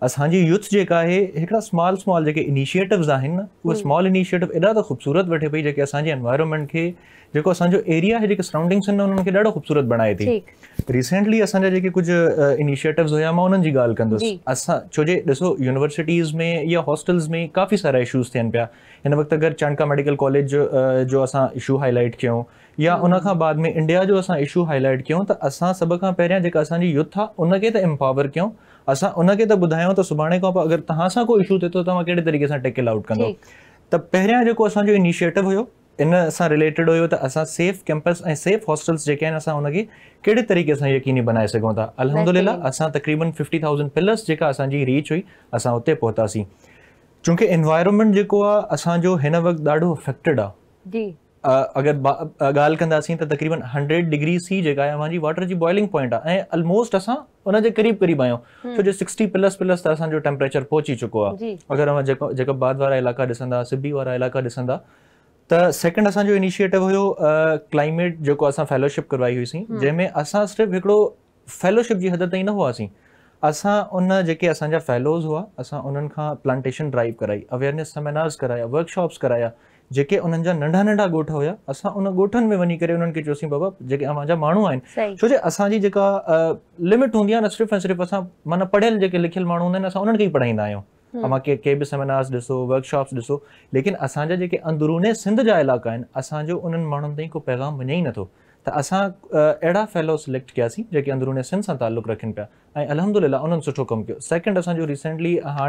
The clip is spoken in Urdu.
ابھی جی یوتھ جا سال سمال اینیشیٹوز جی ہیں وہ سمال انشیےٹو ایڈا تو خوبصورت وے پہ اینوائرمینٹ کے جو سراؤنڈنگس انوبصورت بڑے تھے ریسینٹلی جی کچھ انشیےٹوز ہوا میں ان کی چھوٹے یونیورسٹیز میں یا ہاسٹلس میں کافی سارا ایشوز تھن پیا ان چاٹکا میڈیکل کالج جولائٹ کوں یا ان بعد میں انڈیا جو ہائی لائٹ کوں تو سب کا پہایا جا جی یوتھ آپ کے تو امپاور کیوں اصل ان کے تو بدایاں تو سنے کا کوئی اشو تے توڑے طریقے سے ٹیکل آؤٹ کردہ تو پہنیاں جونیشیٹو ہولٹیڈ ہو تو سیف کیمپس سیف ہاسٹلس جوڑے طریقے سے یقینی بنائے سو الحمد للہ اب تقریباً ففٹی تھاؤزینڈ پلس ریچ ہوئی اصل اتنے پہتیں چونکہ اینوائرمینٹ جو اب وقت افیکٹڈ آ جی اگر کر تقریباً ہنڈریڈ ڈگریس ہی واٹر کی بوائلنگ پوائنٹ ہے آلموسٹ اُس میں ان کے قریب قریب آیا سکسٹی پلس پلس ٹمپریچر پہنچی چکو اگر وہاں باد والا علاقہ سبی والا علاقہ تو سیکنڈ ابنیشیٹو ہولائمٹ جو فیلوشپ کروائی ہوئیسیں جی میں اب صرف ایکڑو فیلوشپ کی حد تھی نہ ہوا سی اصا ان کے فیلوز ہوا اُس ان کا پلانٹیشن ڈرائیو کرائی اویئرنس سیمینارس کرایا ورکشاپس کرایا جے انہیں ننڈا ننڈا گوٹ ہوا اُس میں انٹھن میں ویری کرو سی بابا جا موجود ابھی لمٹ ہوں صرف ارف اب مطلب پڑھلے لکھوں ہوں ان کے پڑھائی کئی بھی سیمینارس ڈسکو وکشاپس لیکن اب اندرونی سندھ جا علاقہ اُن میرے کو پیغام مجھے ہی نہ تھو تو اڑا فیلو سلیکٹ کیا اندرونی سن سے تعلق رکھن پیا الحمد للہ انٹر کم کر سیکنڈ او ریسینٹلی ہاں